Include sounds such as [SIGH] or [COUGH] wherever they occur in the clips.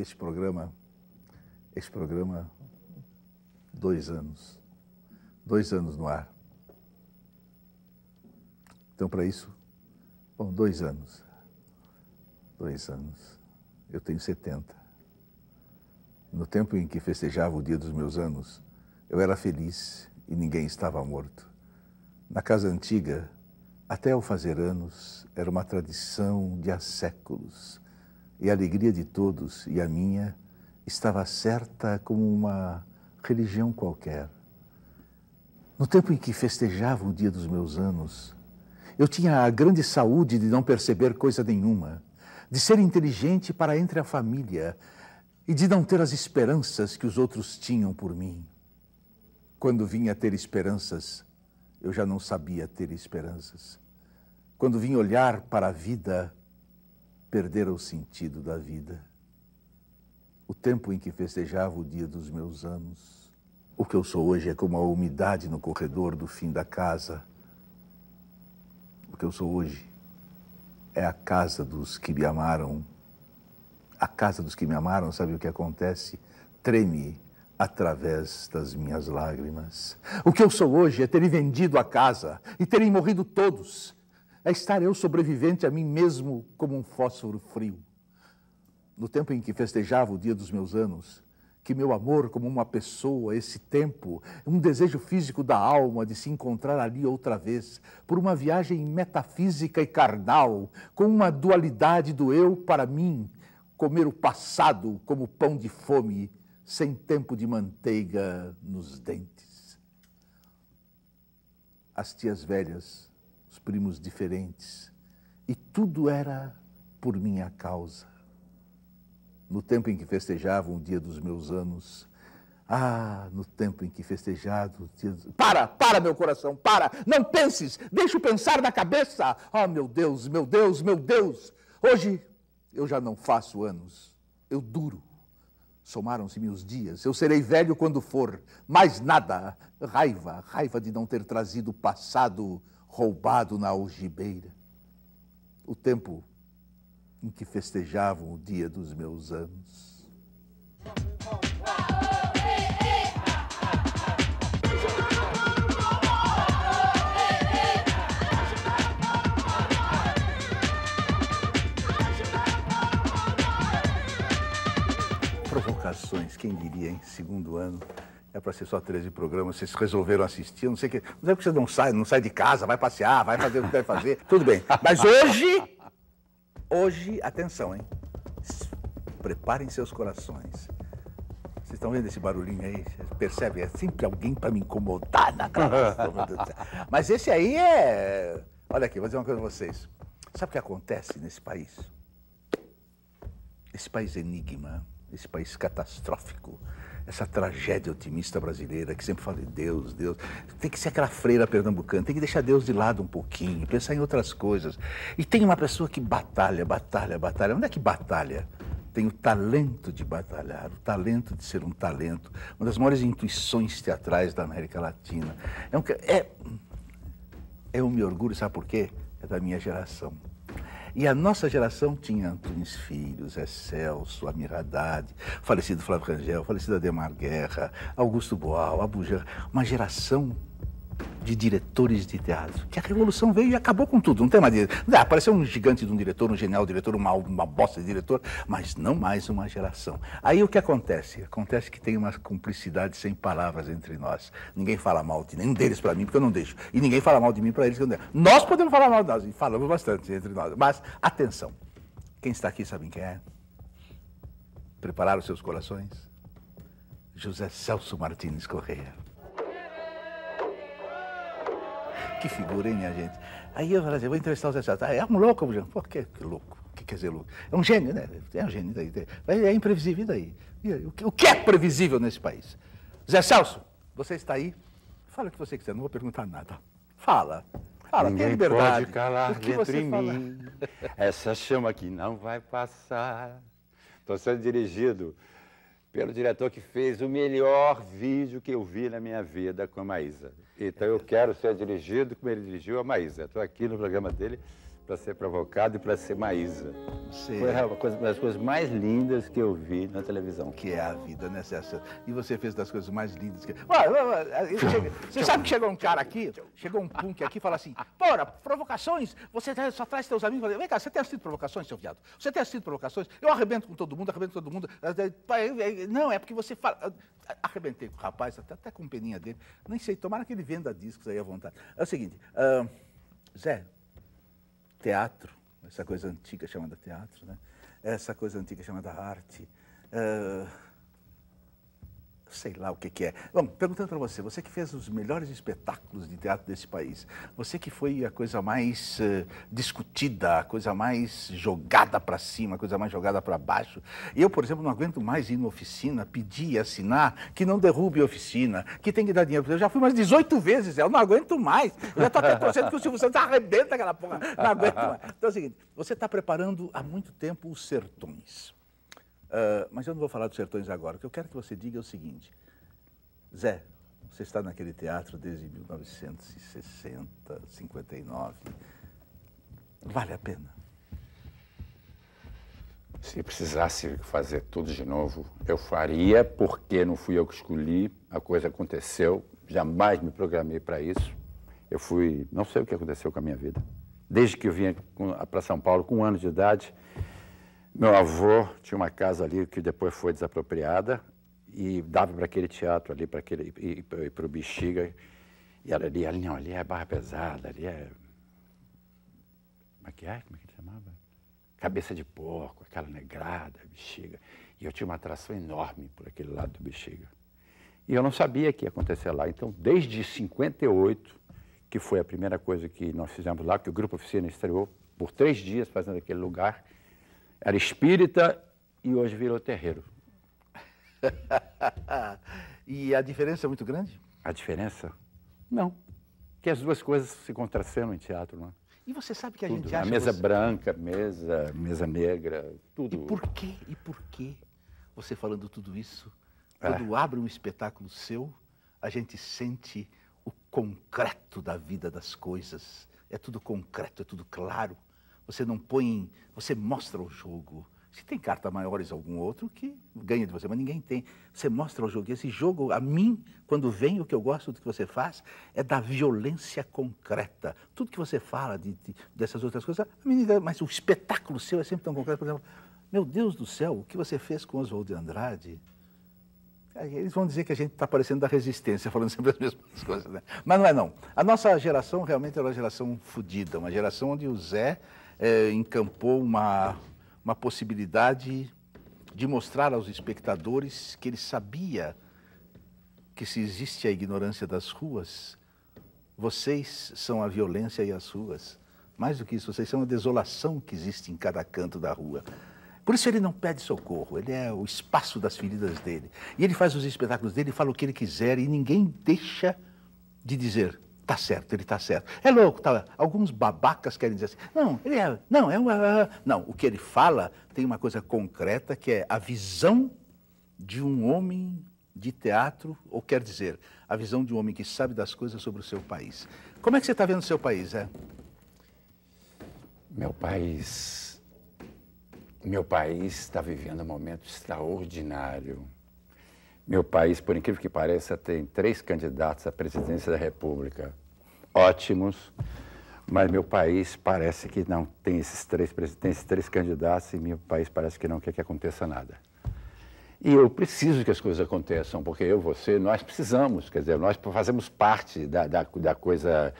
este programa, este programa, dois anos, dois anos no ar. Então, para isso, bom, dois anos, dois anos. Eu tenho 70. No tempo em que festejava o dia dos meus anos, eu era feliz e ninguém estava morto. Na casa antiga, até eu fazer anos, era uma tradição de há séculos e a alegria de todos e a minha estava certa como uma religião qualquer. No tempo em que festejava o dia dos meus anos, eu tinha a grande saúde de não perceber coisa nenhuma, de ser inteligente para entre a família e de não ter as esperanças que os outros tinham por mim. Quando vinha ter esperanças, eu já não sabia ter esperanças. Quando vim olhar para a vida, perdera o sentido da vida. O tempo em que festejava o dia dos meus anos. O que eu sou hoje é como a umidade no corredor do fim da casa. O que eu sou hoje é a casa dos que me amaram. A casa dos que me amaram, sabe o que acontece? Treme através das minhas lágrimas. O que eu sou hoje é terem vendido a casa e terem morrido todos é estar eu sobrevivente a mim mesmo como um fósforo frio. No tempo em que festejava o dia dos meus anos, que meu amor como uma pessoa, esse tempo, um desejo físico da alma de se encontrar ali outra vez, por uma viagem metafísica e carnal, com uma dualidade do eu para mim, comer o passado como pão de fome, sem tempo de manteiga nos dentes. As tias velhas primos diferentes, e tudo era por minha causa. No tempo em que festejavam o dia dos meus anos, ah, no tempo em que festejado. Para, para, meu coração, para! Não penses! Deixa eu pensar na cabeça! oh, meu Deus, meu Deus, meu Deus! Hoje eu já não faço anos, eu duro. Somaram-se-me os dias, eu serei velho quando for, mais nada. Raiva, raiva de não ter trazido o passado roubado na algibeira, o tempo em que festejavam o dia dos meus anos. Provocações, quem diria, em segundo ano é para ser só 13 programas, vocês resolveram assistir, não sei o que. Não é porque você não sai, não sai de casa, vai passear, vai fazer o que deve fazer. [LAUGHS] Tudo bem. Mas hoje, hoje, atenção, hein? Preparem seus corações. Vocês estão vendo esse barulhinho aí? Vocês percebem? É sempre alguém para me incomodar na classe. [LAUGHS] Mas esse aí é. Olha aqui, vou dizer uma coisa para vocês. Sabe o que acontece nesse país? Esse país é enigma, esse país catastrófico, essa tragédia otimista brasileira que sempre fala de Deus, Deus. Tem que ser aquela freira pernambucana, tem que deixar Deus de lado um pouquinho, pensar em outras coisas. E tem uma pessoa que batalha, batalha, batalha. Onde é que batalha? tem o talento de batalhar, o talento de ser um talento, uma das maiores intuições teatrais da América Latina. É um, é, é eu me orgulho, sabe por quê? É da minha geração. E a nossa geração tinha Antunes Filhos, Excelso, Amir Haddad, falecido Flávio Rangel, falecido Ademar Guerra, Augusto Boal, Abuja, uma geração de diretores de teatro. Que a revolução veio e acabou com tudo. Não tem mais diretor. Ah, apareceu um gigante de um diretor, um genial diretor, uma, uma bosta de diretor, mas não mais uma geração. Aí o que acontece? Acontece que tem uma cumplicidade sem palavras entre nós. Ninguém fala mal de nenhum deles para mim, porque eu não deixo. E ninguém fala mal de mim para eles, que eu não deixo. Nós podemos falar mal de nós, e falamos bastante entre nós. Mas, atenção. Quem está aqui sabe quem é? Prepararam seus corações? José Celso Martins Correia. que figura, hein, minha gente? Aí eu falei assim, vou entrevistar o Zé Celso. Ah, é um louco, Bujão. Por quê? Que louco. O que quer dizer louco? É um gênio, né? É um gênio daí. Mas é imprevisível, e daí? o que é previsível nesse país? Zé Celso, você está aí? Fala o que você quiser, não vou perguntar nada. Fala. Fala, Ninguém tem liberdade. pode calar dentro em mim. Essa chama aqui não vai passar. Estou sendo dirigido pelo diretor que fez o melhor vídeo que eu vi na minha vida com a Maísa. Então eu quero ser dirigido como ele dirigiu a Maísa. Estou aqui no programa dele para ser provocado e para ser Maísa. Você... Foi uma, coisa, uma das coisas mais lindas que eu vi na televisão. Que é a vida, né, César? E você fez das coisas mais lindas que. [LAUGHS] Você sabe que chegou um cara aqui, chegou um punk aqui e fala assim: Bora, provocações, você tá, só traz seus amigos. Vem cá, você tem assistido provocações, seu viado? Você tem assistido provocações? Eu arrebento com todo mundo, arrebento com todo mundo. Não, é porque você fala. Arrebentei com o rapaz, até, até com peninha dele. Nem sei, tomara que ele venda discos aí à vontade. É o seguinte, uh, Zé, teatro, essa coisa antiga chamada teatro, né? essa coisa antiga chamada arte. Uh, sei lá o que, que é. Vamos, perguntando para você, você que fez os melhores espetáculos de teatro desse país, você que foi a coisa mais uh, discutida, a coisa mais jogada para cima, a coisa mais jogada para baixo. Eu, por exemplo, não aguento mais ir na oficina, pedir, assinar, que não derrube a oficina, que tem que dar dinheiro. Eu já fui mais 18 vezes, eu não aguento mais. Eu já estou até torcendo que o Silvio Santos arrebenta aquela porra. Não aguento mais. Então é o seguinte, você está preparando há muito tempo os sertões. Uh, mas eu não vou falar dos sertões agora. O que eu quero que você diga é o seguinte: Zé, você está naquele teatro desde 1960, 59. Vale a pena? Se precisasse fazer tudo de novo, eu faria, porque não fui eu que escolhi, a coisa aconteceu, jamais me programei para isso. Eu fui, não sei o que aconteceu com a minha vida. Desde que eu vim para São Paulo com um ano de idade, meu avô tinha uma casa ali que depois foi desapropriada e dava para aquele teatro ali, para aquele e, e para o Bexiga. E era ali, ali não, ali é barra pesada, ali é... Como é que é? Como é que ele chamava? Cabeça de porco, aquela negrada, Bexiga. E eu tinha uma atração enorme por aquele lado do Bexiga. E eu não sabia o que ia acontecer lá. Então, desde 58, que foi a primeira coisa que nós fizemos lá, que o Grupo Oficina estreou por três dias fazendo aquele lugar, era espírita e hoje virou terreiro. [LAUGHS] e a diferença é muito grande? A diferença? Não. Que as duas coisas se contracenam em teatro, não é? E você sabe que a tudo. gente né? acha... A mesa você... branca, mesa, mesa negra, tudo. E por quê? E por quê? Você falando tudo isso, é. quando é. abre um espetáculo seu, a gente sente o concreto da vida das coisas. É tudo concreto, é tudo claro você não põe, você mostra o jogo. Se tem carta maiores algum outro que ganha de você, mas ninguém tem. Você mostra o jogo. E esse jogo, a mim, quando vem, o que eu gosto do que você faz é da violência concreta. Tudo que você fala de, de, dessas outras coisas, a mim, mas o espetáculo seu é sempre tão concreto. Por exemplo, meu Deus do céu, o que você fez com Oswald de Andrade? Eles vão dizer que a gente está parecendo da resistência, [LAUGHS] falando sempre as mesmas coisas, né? Mas não é não. A nossa geração realmente era uma geração fodida, uma geração onde o Zé é, encampou uma, uma possibilidade de mostrar aos espectadores que ele sabia que se existe a ignorância das ruas, vocês são a violência e as ruas. Mais do que isso, vocês são a desolação que existe em cada canto da rua. Por isso ele não pede socorro, ele é o espaço das feridas dele. E ele faz os espetáculos dele, fala o que ele quiser e ninguém deixa de dizer tá certo, ele tá certo. É louco, tá? Alguns babacas querem dizer assim, não, ele é, não, é uma, é, não. O que ele fala tem uma coisa concreta que é a visão de um homem de teatro, ou quer dizer, a visão de um homem que sabe das coisas sobre o seu país. Como é que você está vendo o seu país, é? Meu país meu país está vivendo um momento extraordinário. Meu país, por incrível que pareça, tem três candidatos à presidência da República. Ótimos, mas meu país parece que não tem esses três, tem três candidatos e meu país parece que não quer que aconteça nada. E eu preciso que as coisas aconteçam, porque eu, você, nós precisamos, quer dizer, nós fazemos parte da, da, da coisa,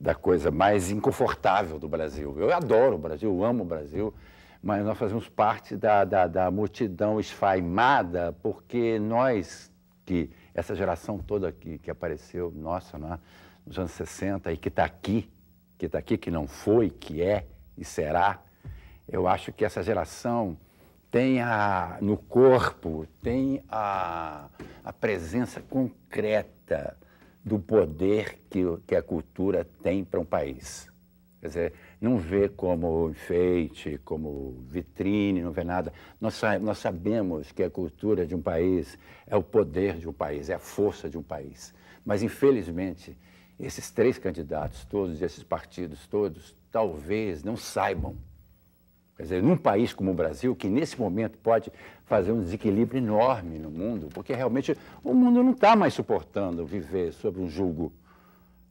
da coisa mais inconfortável do Brasil. Eu adoro o Brasil, amo o Brasil mas nós fazemos parte da, da, da multidão esfaimada, porque nós, que essa geração toda que, que apareceu, nossa, é? nos anos 60, e que está aqui, que está aqui, que não foi, que é e será, eu acho que essa geração tem a, no corpo, tem a, a presença concreta do poder que, que a cultura tem para um país. Quer dizer, não vê como enfeite, como vitrine, não vê nada. Nós, nós sabemos que a cultura de um país é o poder de um país, é a força de um país. Mas, infelizmente, esses três candidatos, todos esses partidos, todos, talvez não saibam. Quer dizer, num país como o Brasil, que nesse momento pode fazer um desequilíbrio enorme no mundo, porque realmente o mundo não está mais suportando viver sob um julgo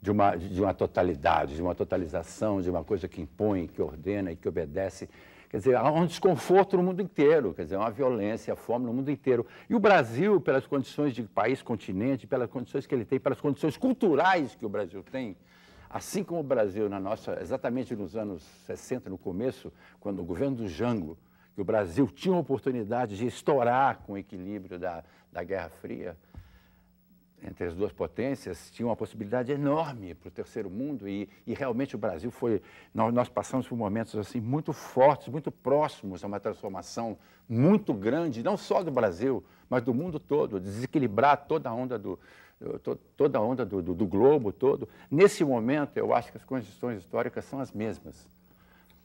de uma, de uma totalidade, de uma totalização, de uma coisa que impõe, que ordena e que obedece. Quer dizer, há um desconforto no mundo inteiro, quer dizer, há uma violência, a fome no mundo inteiro. E o Brasil, pelas condições de país, continente, pelas condições que ele tem, pelas condições culturais que o Brasil tem, assim como o Brasil, na nossa, exatamente nos anos 60, no começo, quando o governo do Jango, que o Brasil tinha a oportunidade de estourar com o equilíbrio da, da Guerra Fria, entre as duas potências tinha uma possibilidade enorme para o terceiro mundo e, e, realmente o Brasil foi nós, nós, passamos por momentos assim muito fortes muito próximos a uma transformação muito grande não só do Brasil mas do mundo todo desequilibrar toda a onda do eh, toda a onda do, do, do globo todo nesse momento eu acho que as condições históricas são as mesmas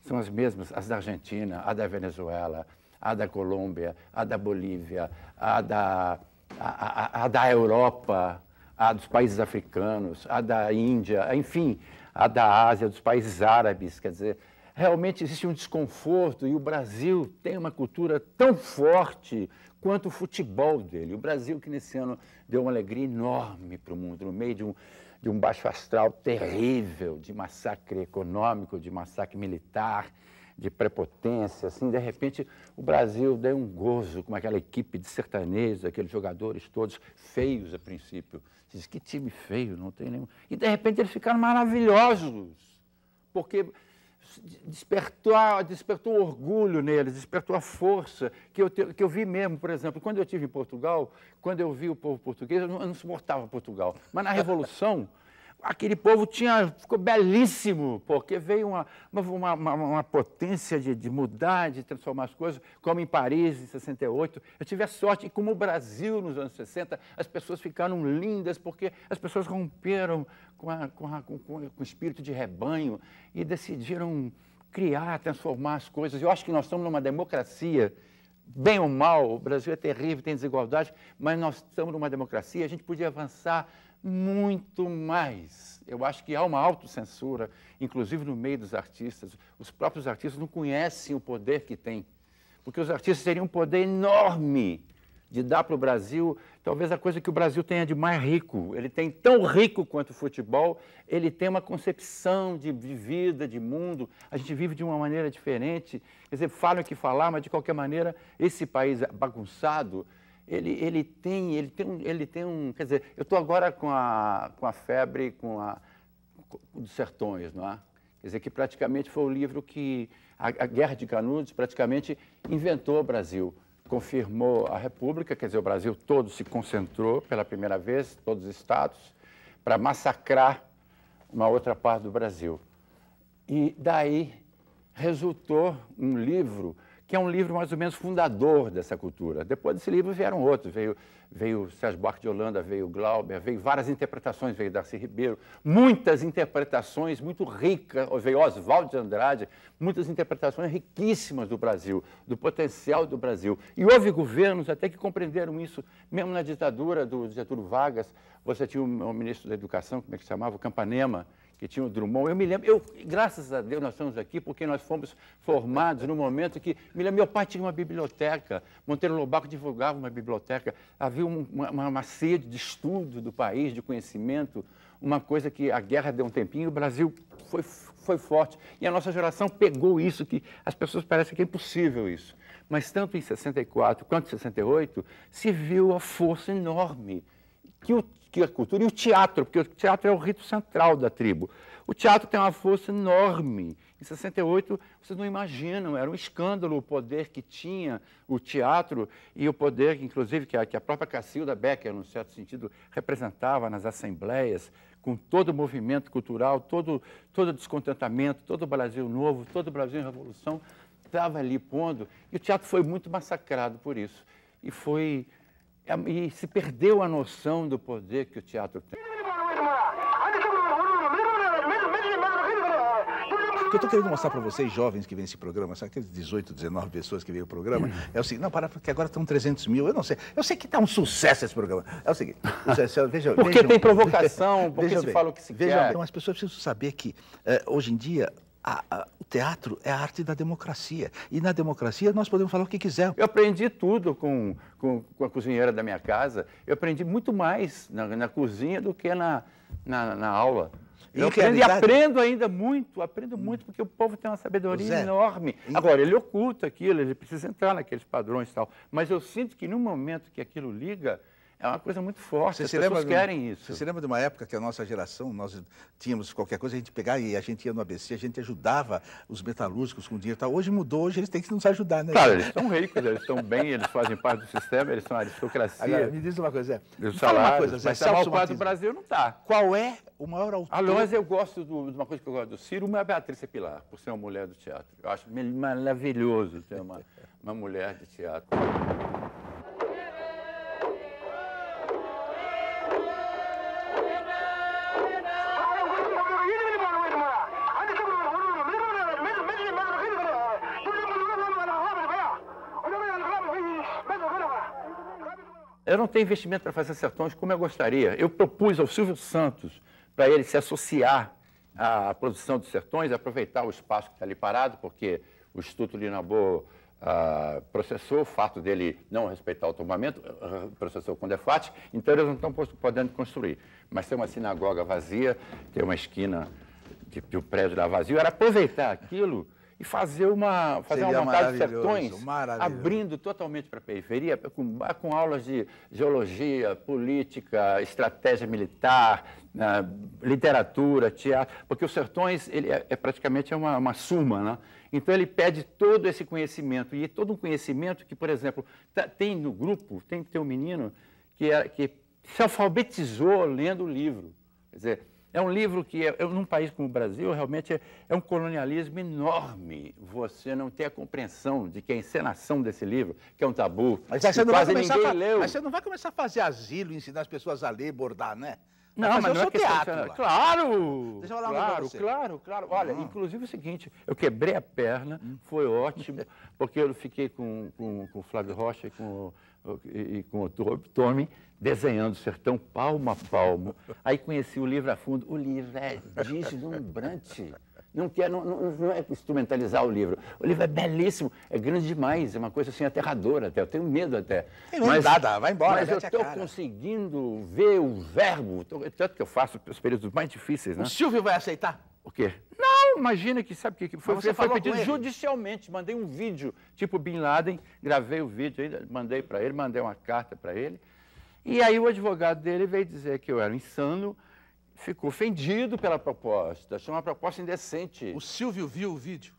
são as mesmas as da Argentina a da Venezuela a da Colômbia a da Bolívia a da a, a, a da Europa, a dos países africanos, a da Índia, enfim, a da Ásia, dos países árabes. Quer dizer, realmente existe um desconforto e o Brasil tem uma cultura tão forte quanto o futebol dele. O Brasil que nesse ano deu uma alegria enorme para o mundo, no meio de um, de um baixo astral terrível, de massacre econômico, de massacre militar, de prepotência, assim, de repente o Brasil deu um gozo com aquela equipe de sertanejos, aqueles jogadores todos feios a princípio. Diz que time feio, não tem nenhum. E de repente eles ficaram maravilhosos, porque despertou, despertou orgulho neles, despertou a força que eu, que eu vi mesmo, por exemplo, quando eu tive em Portugal, quando eu vi o povo português, eu não, eu não suportava Portugal, mas na Revolução aquele povo tinha, ficou belíssimo, porque veio uma, uma, uma, uma potência de, de, mudar, de transformar as coisas, como em Paris, em 68. Eu tive a sorte, e como o Brasil, nos anos 60, as pessoas ficaram lindas, porque as pessoas romperam com, a, com, a, com, com o espírito de rebanho e decidiram criar, transformar as coisas. Eu acho que nós estamos numa democracia bem ou mal, o Brasil é terrível, tem desigualdade, mas nós estamos numa democracia, a gente podia avançar muito mais. Eu acho que há uma autocensura, inclusive no meio dos artistas. Os próprios artistas não conhecem o poder que têm, porque os artistas teriam um poder enorme de dar para o Brasil talvez a coisa que o Brasil tenha de mais rico. Ele tem tão rico quanto o futebol, ele tem uma concepção de vida, de mundo. A gente vive de uma maneira diferente. Quer dizer, falam o que falar, mas de qualquer maneira, esse país é bagunçado ele, ele tem, ele tem, um, ele tem um, quer dizer, eu estou agora com a, com a febre, com a com, dos sertões, não é? Quer dizer, que praticamente foi o livro que a, a Guerra de Canudos praticamente inventou o Brasil, confirmou a República, quer dizer, o Brasil todo se concentrou pela primeira vez, todos os estados, para massacrar uma outra parte do Brasil. E daí resultou um livro que é um livro mais ou menos fundador dessa cultura. Depois desse livro vieram outros, veio, veio Sérgio Buarque de Holanda, veio Glauber, veio várias interpretações, veio Darcy Ribeiro, muitas interpretações muito ricas, veio Oswaldo de Andrade, muitas interpretações riquíssimas do Brasil, do potencial do Brasil. E houve governos até que compreenderam isso, mesmo na ditadura do Getúlio Vargas, você tinha o ministro da Educação, como é que se chamava, o Campanema, que tinha o Drummond. Eu me lembro, eu, graças a Deus nós estamos aqui porque nós fomos formados no momento que, me lembro, meu pai tinha uma biblioteca, Monteiro Lobaco divulgava uma biblioteca, havia uma, uma, uma sede de estudo do país, de conhecimento, uma coisa que a guerra deu um tempinho, o Brasil foi, foi forte. E a nossa geração pegou isso, que as pessoas parecem que é impossível isso. Mas tanto em 64 quanto em 68, se viu a força enorme que, o, que a cultura e o teatro, porque o teatro é o rito central da tribo. O teatro tem uma força enorme. Em 68, vocês não imaginam, era um escândalo o poder que tinha o teatro e o poder, inclusive, que a, que a própria Cacilda Becker, num certo sentido, representava nas assembleias, com todo o movimento cultural, todo, todo o descontentamento, todo o Brasil novo, todo o Brasil em revolução, estava ali pondo. E o teatro foi muito massacrado por isso. E foi e se perdeu a noção do poder que o teatro tem. O que eu estou querendo mostrar para vocês, jovens que vêm esse programa, sabe aqueles 18, 19 pessoas que vêm o programa, é o seguinte, não, para, porque agora estão 300 mil, eu não sei, eu sei que está um sucesso esse programa. É o seguinte, veja, Porque vejam, tem provocação, porque se bem, fala o que se veja, quer. Então, as pessoas precisam saber que, eh, hoje em dia, a, a, o teatro é a arte da democracia. E na democracia nós podemos falar o que quisermos. Eu aprendi tudo com, com, com a cozinheira da minha casa. Eu aprendi muito mais na, na cozinha do que na, na, na aula. Eu aprendo, e aprendo ainda muito, aprendo muito, porque o povo tem uma sabedoria Zé, enorme. Agora, ele oculta aquilo, ele precisa entrar naqueles padrões e tal. Mas eu sinto que no momento que aquilo liga, é uma coisa muito forte, você as pessoas lembra, querem isso. Você se lembra de uma época que a nossa geração, nós tínhamos qualquer coisa, a gente pegava e a gente ia no ABC, a gente ajudava os metalúrgicos com dinheiro e tal. Hoje mudou, hoje eles têm que nos ajudar, né? Claro, eles estão ricos, eles estão bem, eles fazem parte do sistema, eles são aristocracia. Agora, me diz uma coisa, Zé. Os salários, uma coisa, Zé, mas tá Celso do Brasil não está. Qual é o maior autor... Aliás, eu gosto do, de uma coisa que eu gosto do Ciro, uma é a Beatriz Pilar, por ser uma mulher do teatro. Eu acho maravilhoso ter uma, uma mulher de teatro. eu não tenho investimento para fazer sertões como eu gostaria. Eu propus ao Silvio Santos para ele se associar à produção de sertões, aproveitar o espaço que está ali parado, porque o Instituto Lina ah, processou o fato dele não respeitar o tombamento, processou é com defate, então eles não estão podendo construir. Mas tem uma sinagoga vazia, tem uma esquina que, que o prédio lá vazio, era aproveitar aquilo e fazer uma, fazer uma montagem de sertões, abrindo totalmente para a periferia, com, com aulas de geologia, política, estratégia militar, né, literatura, teatro, porque os sertões ele é, é praticamente uma, uma suma, né? Então ele pede todo esse conhecimento e é todo um conhecimento que, por exemplo, tá, tem no grupo, tem, tem um menino que, é, que se alfabetizou lendo o livro. Quer dizer, é um livro que, é, é, num país como o Brasil, realmente é, é, um colonialismo enorme você não tem a compreensão de que a encenação desse livro, que é um tabu, mas você não quase vai ninguém a, leu. Mas você não vai começar a fazer asilo, ensinar as pessoas a ler, bordar, né? Não, mas, mas não é teatro. Claro! Deixa eu falar claro, claro, claro. Olha, uhum. inclusive é o seguinte, eu quebrei a perna, hum. foi ótimo, porque eu fiquei com, com, com o Flávio Rocha e com e, com o Tome, desenhando o sertão palmo a palmo. Aí conheci o livro a fundo. O livro é deslumbrante não quer, não, não, não, é instrumentalizar o livro. O livro é belíssimo, é grande demais, é uma coisa assim aterradora até, eu tenho medo até. não mas, nada, vai embora. Mas eu estou conseguindo ver o verbo, tô, é tanto que eu faço os períodos mais difíceis, né? O Silvio vai aceitar? O quê? Não, imagina que sabe o que, que foi, você foi pedido judicialmente. Mandei um vídeo, tipo Bin Laden, gravei o vídeo mandei para ele, mandei uma carta para ele. E aí o advogado dele veio dizer que eu era insano, ficou ofendido pela proposta, achou uma proposta indecente. O Silvio viu o vídeo?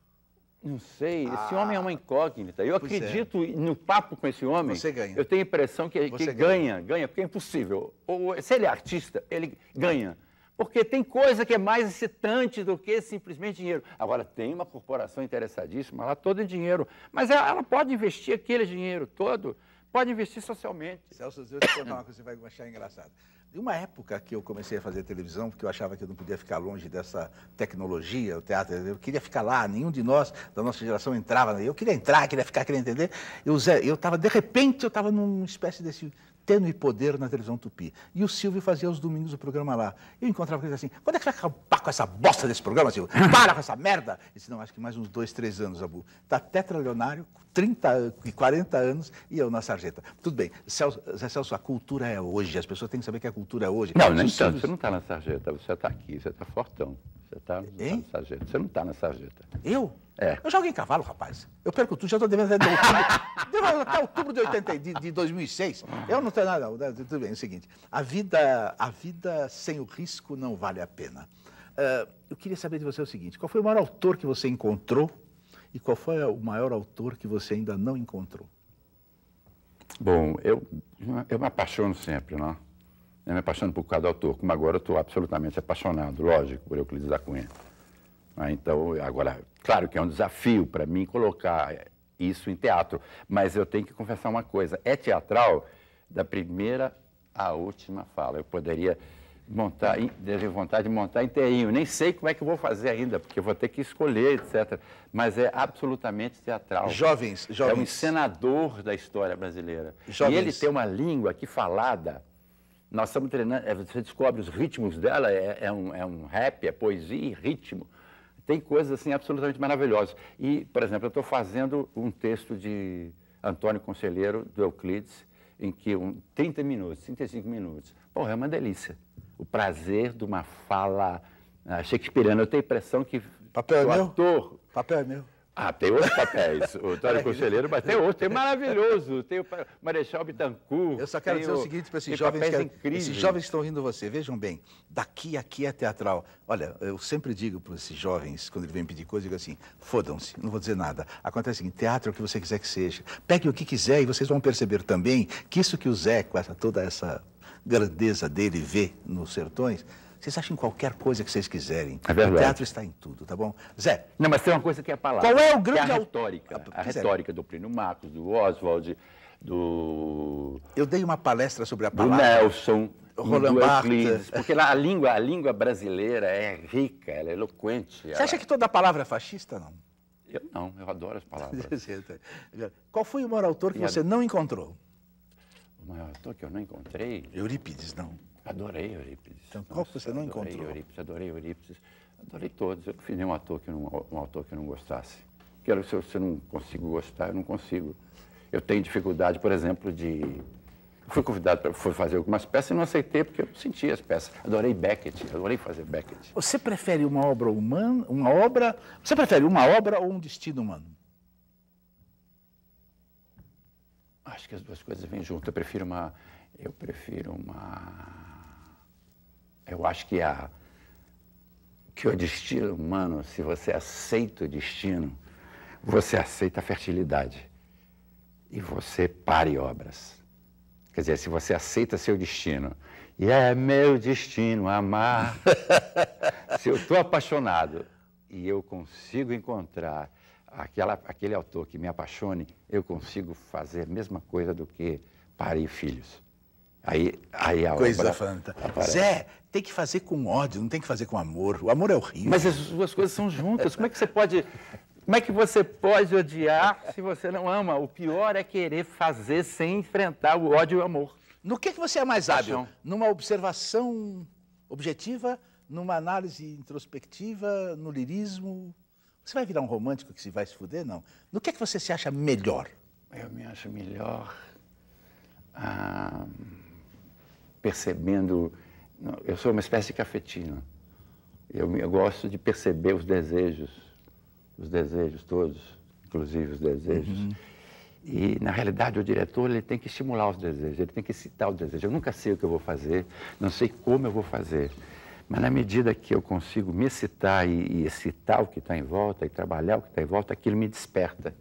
Não sei, esse homem é uma ah. incógnita. Eu é. acredito é. no papo com esse homem. Você ganha. Eu tenho a impressão que, que ganha. ganha, ganha, porque é impossível. Ou, se ele é artista, ele ganha. Porque tem coisa que é mais excitante do que simplesmente dinheiro. Agora, tem uma corporação interessadíssima lá, todo em dinheiro. Mas ela, pode investir aquele dinheiro todo, pode investir socialmente. Celso, eu te contar uma coisa que você vai achar engraçado uma época que eu comecei a fazer televisão, porque eu achava que eu não podia ficar longe dessa tecnologia, o teatro, eu queria ficar lá, nenhum de nós, da nossa geração, entrava, eu queria entrar, queria ficar, queria entender. Eu estava, de repente, eu estava numa espécie desse tênue poder na televisão Tupi. E o Silvio fazia os domingos o programa lá. Eu encontrava com ele assim, quando é que vai acabar com essa bosta desse programa, Silvio? [LAUGHS] Para com essa merda! Ele disse, não, acho que mais uns dois, três anos, Abu. Está tetralionário, 30 e 40 anos, e eu na sarjeta. Tudo bem, Celso, Zé Celso, a cultura é hoje, as pessoas têm que saber que a cultura é hoje. Não, nem Silvio... você não está na sarjeta, você está aqui, você está fortão. Você está tá na sarjeta. Você não está na sarjeta. Eu? É. Eu jogo em cavalo, rapaz. Eu perco tudo, já estou devendo até outubro, [LAUGHS] devendo até outubro de, 80, de, de 2006. Eu não tenho nada. Né? Tudo bem, é o seguinte. A vida, a vida sem o risco não vale a pena. Uh, eu queria saber de você o seguinte. Qual foi o maior autor que você encontrou e qual foi o maior autor que você ainda não encontrou? Bom, eu, eu me apaixono sempre, não né? Eu né, me apaixonando por cada autor, como agora eu estou absolutamente apaixonado, lógico, por Euclides da Cunha. Ah, então, agora, claro que é um desafio para mim colocar isso em teatro, mas eu tenho que confessar uma coisa: é teatral da primeira à última fala. Eu poderia montar, teria vontade de montar inteirinho. Nem sei como é que eu vou fazer ainda, porque vou ter que escolher, etc. Mas é absolutamente teatral. Jovens, jovens. É um encenador da história brasileira. Jovens. E ele tem uma língua que falada nós estamos treinando, é, você descobre os ritmos dela, é, é, um, é um rap, é poesia, ritmo. Tem coisas assim absolutamente maravilhosas. E, por exemplo, eu estou fazendo um texto de Antônio Conselheiro, do Euclides, em que um, 30 minutos, 35 minutos. Porra, é uma delícia. O prazer de uma fala uh, shakespeariana. Eu tenho a impressão que Papel é o é meu? ator... Papel é meu. Ah, tem outros papéis. O [LAUGHS] Antônio Conselheiro, mas tem outro, tem maravilhoso. Tem o Marechal Bittencourt. Eu só quero dizer o, o seguinte para esses jovens, que, esses jovens que estão rindo você. Vejam bem, daqui aqui é teatral. Olha, eu sempre digo para esses jovens, quando eles vêm pedir coisa, eu digo assim: fodam-se, não vou dizer nada. Acontece em teatro é o que você quiser que seja. Pegue o que quiser e vocês vão perceber também que isso que o Zé, com essa, toda essa grandeza dele, vê nos sertões vocês acham qualquer coisa que vocês quiserem. É verdade. O teatro está em tudo, tá bom? Zé. Não, mas tem uma coisa que é a palavra. Qual é o grande. É a retórica. Ah, a, a é. retórica do Plínio Marcos, do Oswald, do. Eu dei uma palestra sobre a palavra. Do Nelson. Roland Barthes. Porque lá a língua, a língua brasileira é rica, ela é eloquente. Você ela... acha que toda palavra é fascista, não? Eu não, eu adoro as palavras. [LAUGHS] Qual foi o maior autor que você não encontrou? O maior autor que eu não encontrei? Eurípides, não. Adorei Eurípides. Então, qual Nossa, você não adorei encontrou? Eurípides, adorei Eurípides, adorei todos. Eu não fiz nenhum ator que não, um autor que não gostasse. Quero se eu não consigo gostar, eu não consigo. Eu tenho dificuldade, por exemplo, de fui convidado para fazer algumas peças e não aceitei porque eu senti as peças. Adorei Beckett, adorei fazer Beckett. Você prefere uma obra humana, uma obra? Você prefere uma obra ou um destino humano? Acho que as duas coisas vêm juntas. Eu prefiro uma, eu prefiro uma eu acho que, a, que o destino humano, se você aceita o destino, você aceita a fertilidade e você pare obras. Quer dizer, se você aceita seu destino, e é meu destino amar, [LAUGHS] se eu estou apaixonado e eu consigo encontrar aquela, aquele autor que me apaixone, eu consigo fazer a mesma coisa do que pare filhos. Aí, aí a Coisa fantástica. Zé, tem que fazer com ódio, não tem que fazer com amor. O amor é horrível. Mas as duas coisas são juntas. Como é que você pode. Como é que você pode odiar se você não ama? O pior é querer fazer sem enfrentar o ódio e o amor. No que, que você é mais hábil? Paixão. Numa observação objetiva, numa análise introspectiva, no lirismo? Você vai virar um romântico que se vai se fuder? Não. No que é que você se acha melhor? Eu me acho melhor. Ah percebendo. Eu sou uma espécie de cafetina. Eu, eu gosto de perceber os desejos, os desejos todos, inclusive os desejos. Uhum. E, na realidade, o diretor ele tem que estimular os desejos, ele tem que citar o desejo. Eu nunca sei o que eu vou fazer, não sei como eu vou fazer. Mas, na medida que eu consigo me excitar e, e excitar o que está em volta e trabalhar o que está em volta, aquilo me desperta.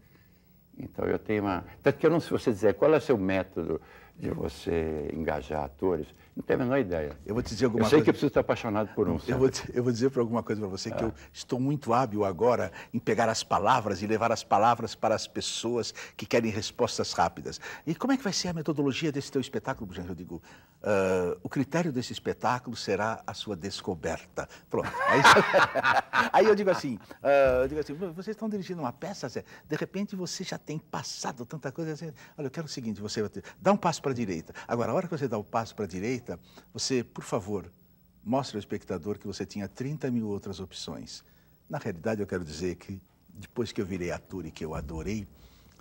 Então, eu tenho uma. Tanto que eu não sei se você dizer qual é o seu método de você engajar atores. Não tenho a menor ideia. Eu vou te dizer alguma coisa. Eu sei coisa... que eu preciso estar apaixonado por um. Eu vou, te... eu vou dizer para alguma coisa para você que é. eu estou muito hábil agora em pegar as palavras e levar as palavras para as pessoas que querem respostas rápidas. E como é que vai ser a metodologia desse teu espetáculo, Jean? Eu digo, uh, ah, o critério desse espetáculo será a sua descoberta. Pronto. É Aí, [LAUGHS] Aí eu digo assim, uh, eu digo assim, vocês estão dirigindo uma peça, Zé? De repente você já tem passado tanta coisa. Olha, eu quero o seguinte, você dá um passo para a direita. Agora, a hora que você dá o um passo para a direita você, por favor, mostre ao espectador que você tinha 30 mil outras opções. Na realidade, eu quero dizer que depois que eu virei ator e que eu adorei.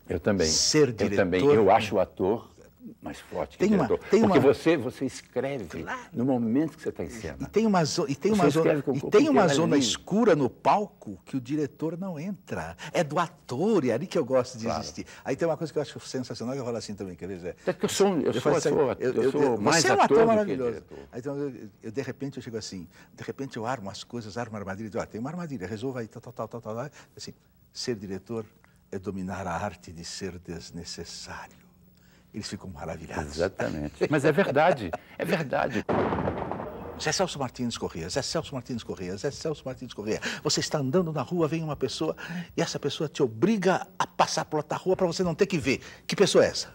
Eu também. Ser diretor. Eu também. Eu acho o ator mais forte que o diretor. tem Porque uma... você, você escreve claro. no momento que você está em cena. E tem uma, zo... e tem uma zona, e tem uma zona escura no palco que o diretor não entra. É do ator, e é ali que eu gosto de claro. existir. Aí tem uma coisa que eu acho sensacional, que eu falo assim também, quer dizer... até que eu sou, eu, eu sou, assim, ator, eu, eu, eu sou mais ator é um ator maravilhoso. Aí, então, eu, de repente, eu chego assim, de repente eu armo as coisas, armo a armadilha, digo, ah, tem uma armadilha, resolva aí, tal, tal, tal, tal, tal. Assim, ser diretor é dominar a arte de ser desnecessário eles ficam maravilhados. Exatamente. [LAUGHS] Mas é verdade, é verdade. Zé Celso Martins Corrêa, Zé Celso Martins Corrêa, Zé Celso Martins Corrêa. Você está andando na rua, vem uma pessoa e essa pessoa te obriga a passar por outra rua para você não ter que ver. Que pessoa é essa?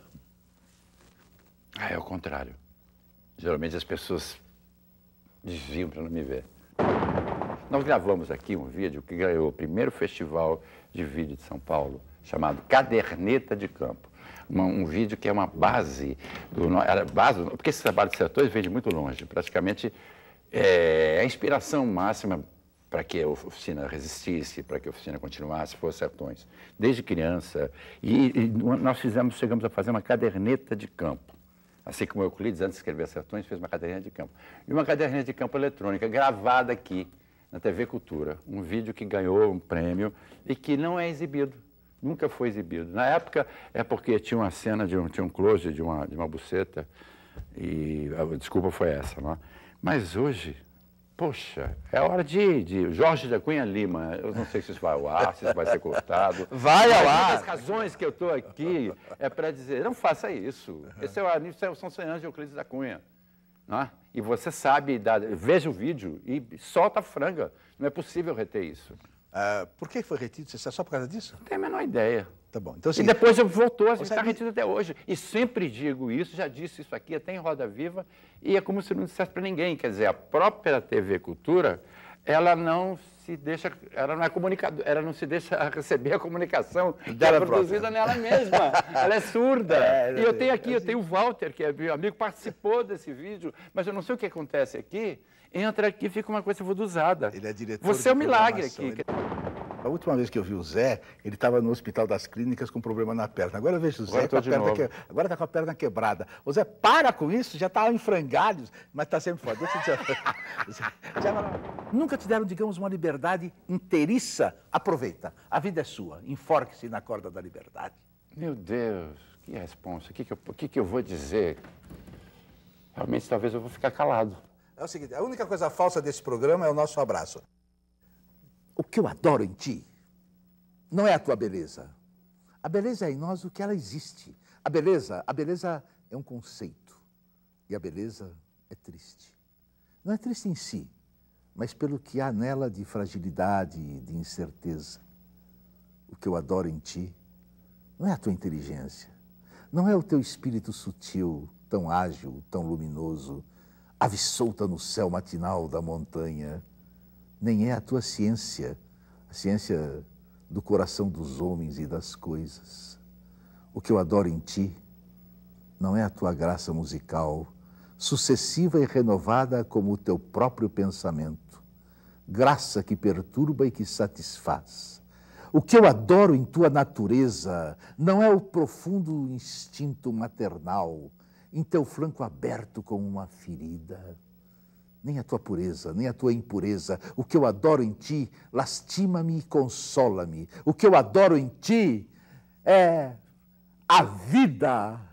Ah, é o contrário. Geralmente as pessoas desviam para não me ver. Nós gravamos aqui um vídeo que ganhou o primeiro festival de vídeo de São Paulo, chamado Caderneta de Campo uma, um vídeo que é uma base, do, é base, porque esse trabalho de setores vem de muito longe, praticamente é, é a inspiração máxima para que a oficina resistisse, para que a oficina continuasse, fosse sertões, desde criança. E, e, nós fizemos, chegamos a fazer uma caderneta de campo. Assim como Euclides, antes de escrever Sertões, fez uma caderneta de campo. E uma caderneta de campo eletrônica, gravada aqui na TV Cultura. Um vídeo que ganhou um prêmio e que não é exibido nunca foi exibido. Na época é porque tinha uma cena, de um, tinha um close de uma, de uma buceta, e a ah, desculpa foi essa, não é? Mas hoje, poxa, é hora de, de, Jorge da Cunha Lima. Eu não sei se isso vai ao ar, se isso vai ser cortado. [LAUGHS] Vai ao ar! Uma das razões que eu estou aqui é para dizer, não faça isso. Esse é o Anísio é, São Senhor de Euclides da Cunha. Não é? E você sabe, da veja o vídeo e solta a franga. Não é possível reter isso. Ah, por que foi retido? Você sabe só por causa disso? Não tenho a menor ideia. Tá bom. Então, assim, e depois voltou, está sabe... retido até hoje. E sempre digo isso, já disse isso aqui até em Roda Viva, e é como se não dissesse para ninguém. Quer dizer, a própria TV Cultura, ela não se deixa, ela não é comunicadora, ela não se deixa [LAUGHS] receber a comunicação dela é produzida própria. nela mesma. ela é surda. É, [LAUGHS] é, e eu tenho aqui, é eu tenho o Walter, que é meu amigo, participou desse vídeo, mas eu não sei o que acontece aqui entra aqui fica uma coisa vuduzada. Ele é diretor Você é um milagre aqui. Ele... A última vez que eu vi o Zé, ele estava no Hospital das Clínicas com problema na perna. Agora eu vejo o Zé agora com a, que... agora tá com a perna quebrada. O Zé, para com isso, já está em frangalhos, mas está sempre foda. Deixa eu dizer... [LAUGHS] Nunca te deram, digamos, uma liberdade inteiriça? Aproveita, a vida é sua, enforque-se na corda da liberdade. Meu Deus, que resposta, o que, que, eu... que, que eu vou dizer? Realmente, talvez eu vou ficar calado. É o seguinte, a única coisa falsa desse programa é o nosso abraço. O que eu adoro em ti não é a tua beleza. A beleza é em nós o que ela existe. A beleza, a beleza é um conceito. E a beleza é triste. Não é triste em si, mas pelo que há nela de fragilidade, de incerteza. O que eu adoro em ti não é a tua inteligência, não é o teu espírito sutil, tão ágil, tão luminoso, ave solta no céu matinal da montanha. Nem é a tua ciência, a ciência do coração dos homens e das coisas. O que eu adoro em ti não é a tua graça musical, sucessiva e renovada como o teu próprio pensamento, graça que perturba e que satisfaz. O que eu adoro em tua natureza não é o profundo instinto maternal, em teu flanco aberto como uma ferida. Nem a tua pureza, nem a tua impureza, o que eu adoro em ti, lastima-me e consola-me. O que eu adoro em ti é a vida.